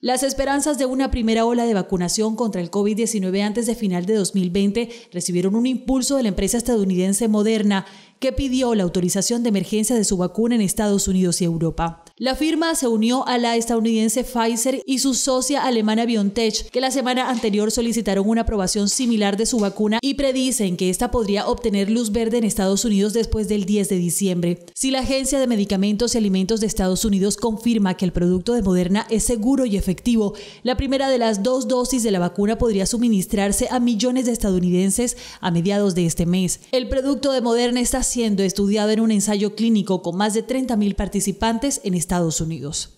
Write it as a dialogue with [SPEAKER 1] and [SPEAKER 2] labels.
[SPEAKER 1] Las esperanzas de una primera ola de vacunación contra el COVID-19 antes de final de 2020 recibieron un impulso de la empresa estadounidense Moderna, que pidió la autorización de emergencia de su vacuna en Estados Unidos y Europa. La firma se unió a la estadounidense Pfizer y su socia alemana BioNTech, que la semana anterior solicitaron una aprobación similar de su vacuna y predicen que esta podría obtener luz verde en Estados Unidos después del 10 de diciembre. Si la Agencia de Medicamentos y Alimentos de Estados Unidos confirma que el producto de Moderna es seguro y efectivo, la primera de las dos dosis de la vacuna podría suministrarse a millones de estadounidenses a mediados de este mes. El producto de Moderna está siendo estudiado en un ensayo clínico con más de 30.000 participantes en Estados Estados Unidos.